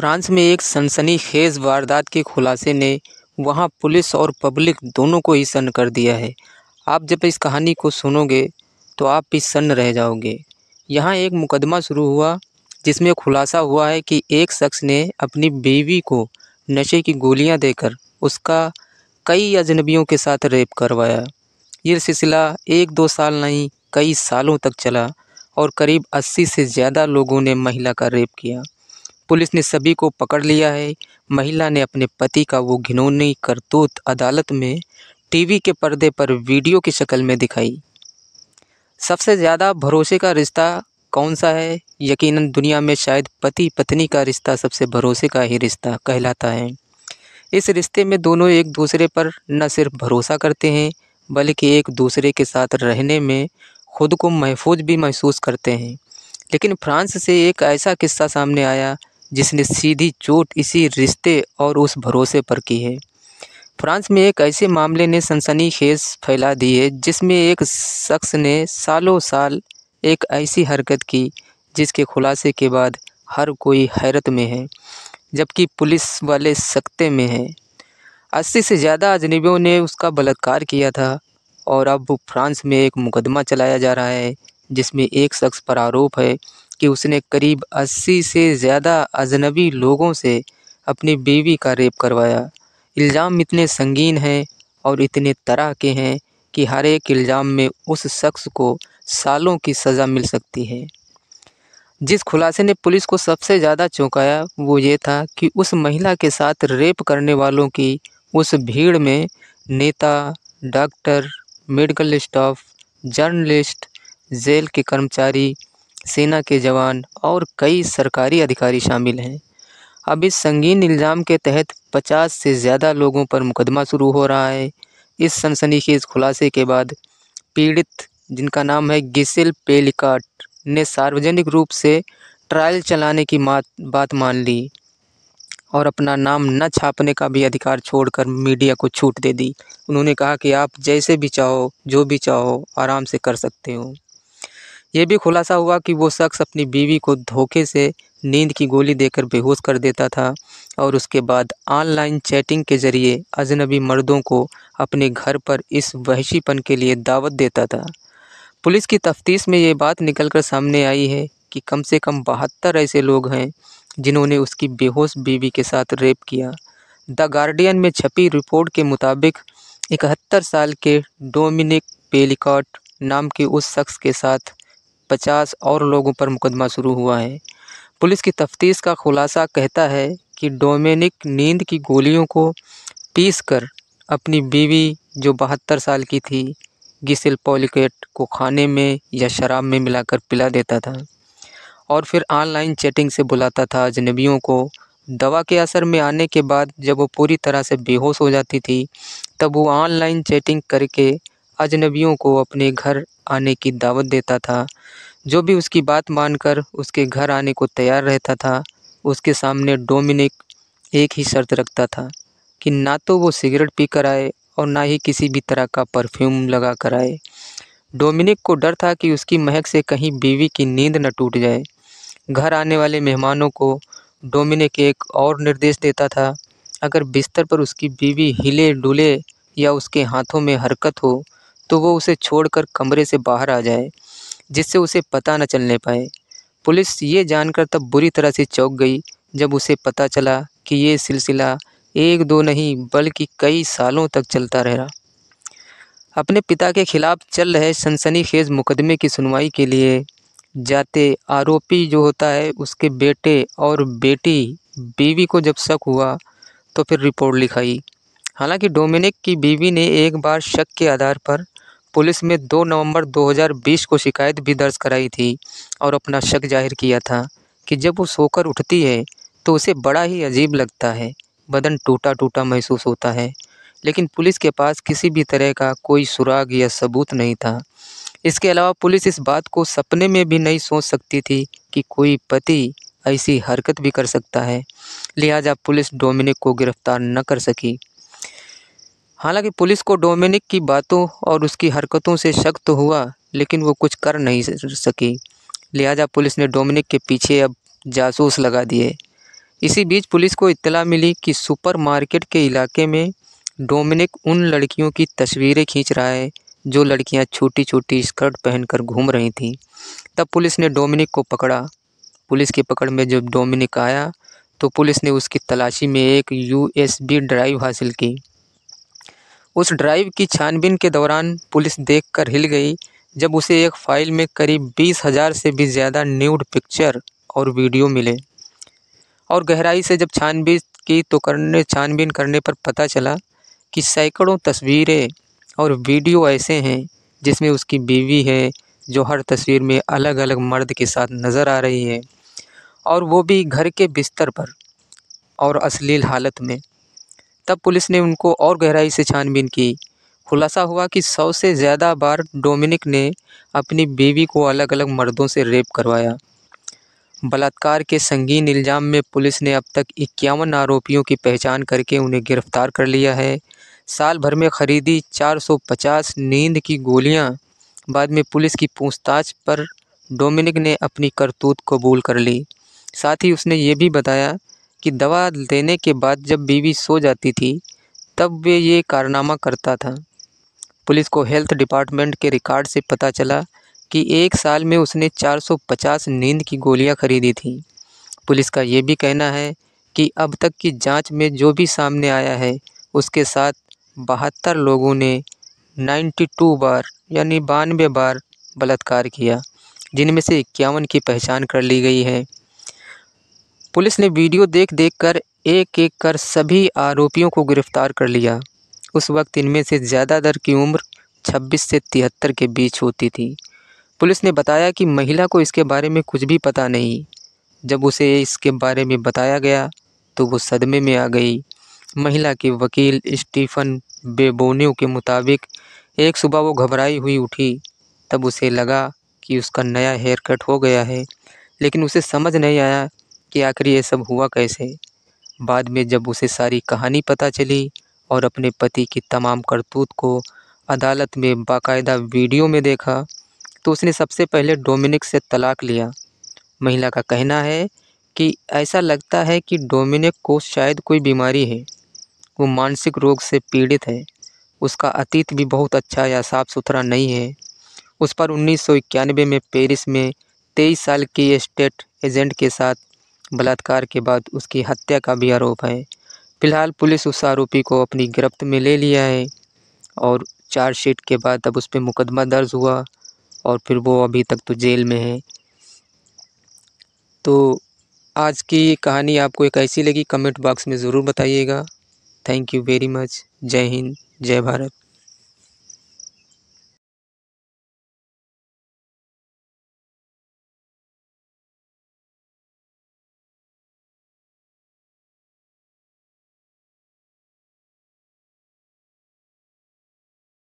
France में एक सनसनीखेज वारदात के खुलासे ने वहां पुलिस और पब्लिक दोनों को ही सन्न कर दिया है आप जब इस कहानी को सुनोगे तो आप भी सन्न रह जाओगे यहाँ एक मुकदमा शुरू हुआ जिसमें खुलासा हुआ है कि एक शख्स ने अपनी बीवी को नशे की गोलियां देकर उसका कई अजनबियों के साथ रेप करवाया ये सिलसिला एक दो साल नहीं कई सालों तक चला और करीब अस्सी से ज़्यादा लोगों ने महिला का रेप किया पुलिस ने सभी को पकड़ लिया है महिला ने अपने पति का वो घिनौनी करतूत अदालत में टीवी के पर्दे पर वीडियो की शक्ल में दिखाई सबसे ज़्यादा भरोसे का रिश्ता कौन सा है यकीनन दुनिया में शायद पति पत्नी का रिश्ता सबसे भरोसे का ही रिश्ता कहलाता है इस रिश्ते में दोनों एक दूसरे पर न सिर्फ भरोसा करते हैं बल्कि एक दूसरे के साथ रहने में खुद को महफूज भी महसूस करते हैं लेकिन फ्रांस से एक ऐसा किस्सा सामने आया जिसने सीधी चोट इसी रिश्ते और उस भरोसे पर की है फ्रांस में एक ऐसे मामले ने सनसनीखेज फैला दी है जिसमें एक शख्स ने सालों साल एक ऐसी हरकत की जिसके खुलासे के बाद हर कोई हैरत में है जबकि पुलिस वाले सख्ते में हैं अस्सी से ज़्यादा अजनबियों ने उसका बलात्कार किया था और अब फ्रांस में एक मुकदमा चलाया जा रहा है जिसमें एक शख्स पर आरोप है कि उसने करीब 80 से ज़्यादा अजनबी लोगों से अपनी बीवी का रेप करवाया इल्ज़ाम इतने संगीन हैं और इतने तरह के हैं कि हर एक इल्ज़ाम में उस शख्स को सालों की सज़ा मिल सकती है जिस खुलासे ने पुलिस को सबसे ज़्यादा चौंकाया वो ये था कि उस महिला के साथ रेप करने वालों की उस भीड़ में नेता डॉक्टर मेडिकल स्टाफ जर्नलिस्ट जेल के कर्मचारी सेना के जवान और कई सरकारी अधिकारी शामिल हैं अब इस संगीन इल्ज़ाम के तहत 50 से ज़्यादा लोगों पर मुकदमा शुरू हो रहा है इस सनसनीखेज खुलासे के बाद पीड़ित जिनका नाम है गिसिल पेलिकाट ने सार्वजनिक रूप से ट्रायल चलाने की मात, बात मान ली और अपना नाम न छापने का भी अधिकार छोड़कर मीडिया को छूट दे दी उन्होंने कहा कि आप जैसे भी चाहो जो भी चाहो आराम से कर सकते हो ये भी खुलासा हुआ कि वो शख्स अपनी बीवी को धोखे से नींद की गोली देकर बेहोश कर देता था और उसके बाद ऑनलाइन चैटिंग के ज़रिए अजनबी मर्दों को अपने घर पर इस वहशीपन के लिए दावत देता था पुलिस की तफ्तीश में ये बात निकलकर सामने आई है कि कम से कम बहत्तर ऐसे लोग हैं जिन्होंने उसकी बेहोश बीवी के साथ रेप किया द गार्डियन में छपी रिपोर्ट के मुताबिक इकहत्तर साल के डोमिनिक पेलिकॉट नाम के उस शख्स के साथ पचास और लोगों पर मुकदमा शुरू हुआ है पुलिस की तफ्तीश का खुलासा कहता है कि डोमेनिक नींद की गोलियों को पीस कर अपनी बीवी जो बहत्तर साल की थी गिसिल पॉलिकेट को खाने में या शराब में मिलाकर पिला देता था और फिर ऑनलाइन चैटिंग से बुलाता था अजनबियों को दवा के असर में आने के बाद जब वो पूरी तरह से बेहोश हो जाती थी तब वो ऑनलाइन चैटिंग करके अजनबियों को अपने घर आने की दावत देता था जो भी उसकी बात मानकर उसके घर आने को तैयार रहता था उसके सामने डोमिनिक एक ही शर्त रखता था कि ना तो वो सिगरेट पी कर आए और ना ही किसी भी तरह का परफ्यूम लगा कर आए डोमिनिक को डर था कि उसकी महक से कहीं बीवी की नींद न टूट जाए घर आने वाले मेहमानों को डोमिनिक एक और निर्देश देता था अगर बिस्तर पर उसकी बीवी हिले डुले या उसके हाथों में हरकत हो तो वो उसे छोड़कर कमरे से बाहर आ जाए जिससे उसे पता न चलने पाए पुलिस ये जानकर तब बुरी तरह से चौंक गई जब उसे पता चला कि ये सिलसिला एक दो नहीं बल्कि कई सालों तक चलता रहा अपने पिता के खिलाफ चल रहे सनसनीखेज मुकदमे की सुनवाई के लिए जाते आरोपी जो होता है उसके बेटे और बेटी बीवी को जब शक हुआ तो फिर रिपोर्ट लिखाई हालांकि डोमिनिक की बीवी ने एक बार शक के आधार पर पुलिस में 2 नवंबर 2020 को शिकायत भी दर्ज कराई थी और अपना शक जाहिर किया था कि जब वो सोकर उठती है तो उसे बड़ा ही अजीब लगता है बदन टूटा टूटा महसूस होता है लेकिन पुलिस के पास किसी भी तरह का कोई सुराग या सबूत नहीं था इसके अलावा पुलिस इस बात को सपने में भी नहीं सोच सकती थी कि कोई पति ऐसी हरकत भी कर सकता है लिहाजा पुलिस डोमिनिक को गिरफ्तार न कर सकी हालांकि पुलिस को डोमिनिक की बातों और उसकी हरकतों से शक तो हुआ लेकिन वो कुछ कर नहीं सकी लिहाजा पुलिस ने डोमिनिक के पीछे अब जासूस लगा दिए इसी बीच पुलिस को इत्तला मिली कि सुपरमार्केट के इलाके में डोमिनिक उन लड़कियों की तस्वीरें खींच रहा है जो लड़कियां छोटी छोटी स्कर्ट पहनकर घूम रही थीं तब पुलिस ने डोमिनिक को पकड़ा पुलिस की पकड़ में जब डोमिनिक आया तो पुलिस ने उसकी तलाशी में एक यूएसबी ड्राइव हासिल की उस ड्राइव की छानबीन के दौरान पुलिस देखकर हिल गई जब उसे एक फाइल में करीब बीस हज़ार से भी ज़्यादा न्यूड पिक्चर और वीडियो मिले और गहराई से जब छानबीन की तो करने छानबीन करने पर पता चला कि सैकड़ों तस्वीरें और वीडियो ऐसे हैं जिसमें उसकी बीवी है जो हर तस्वीर में अलग अलग मर्द के साथ नज़र आ रही है और वो भी घर के बिस्तर पर और अश्लील हालत में तब पुलिस ने उनको और गहराई से छानबीन की खुलासा हुआ कि सौ से ज़्यादा बार डोमिनिक ने अपनी बीवी को अलग अलग मर्दों से रेप करवाया बलात्कार के संगीन इल्ज़ाम में पुलिस ने अब तक इक्यावन आरोपियों की पहचान करके उन्हें गिरफ्तार कर लिया है साल भर में खरीदी 450 नींद की गोलियां बाद में पुलिस की पूछताछ पर डोमिनिक ने अपनी करतूत कबूल कर ली साथ ही उसने ये भी बताया कि दवा देने के बाद जब बीवी सो जाती थी तब वे ये कारनामा करता था पुलिस को हेल्थ डिपार्टमेंट के रिकॉर्ड से पता चला कि एक साल में उसने 450 नींद की गोलियां खरीदी थी पुलिस का ये भी कहना है कि अब तक की जांच में जो भी सामने आया है उसके साथ बहत्तर लोगों ने 92 बार यानी बानवे बार बलात्कार किया जिनमें से इक्यावन की पहचान कर ली गई है पुलिस ने वीडियो देख देख कर एक एक कर सभी आरोपियों को गिरफ्तार कर लिया उस वक्त इनमें से ज़्यादातर की उम्र 26 से तिहत्तर के बीच होती थी पुलिस ने बताया कि महिला को इसके बारे में कुछ भी पता नहीं जब उसे इसके बारे में बताया गया तो वो सदमे में आ गई महिला के वकील स्टीफन बेबोनियो के मुताबिक एक सुबह वो घबराई हुई उठी तब उसे लगा कि उसका नया हेयर कट हो गया है लेकिन उसे समझ नहीं आया कि आखिर ये सब हुआ कैसे बाद में जब उसे सारी कहानी पता चली और अपने पति की तमाम करतूत को अदालत में बाकायदा वीडियो में देखा तो उसने सबसे पहले डोमिनिक से तलाक लिया महिला का कहना है कि ऐसा लगता है कि डोमिनिक को शायद कोई बीमारी है वो मानसिक रोग से पीड़ित है उसका अतीत भी बहुत अच्छा या साफ़ सुथरा नहीं है उस पर उन्नीस में पेरिस में तेईस साल की स्टेट एजेंट के साथ बलात्कार के बाद उसकी हत्या का भी आरोप है फिलहाल पुलिस उस आरोपी को अपनी गिरफ्त में ले लिया है और चार्जशीट के बाद अब उस पर मुकदमा दर्ज हुआ और फिर वो अभी तक तो जेल में है तो आज की कहानी आपको एक ऐसी लगी कमेंट बॉक्स में ज़रूर बताइएगा थैंक यू वेरी मच जय हिंद जय भारत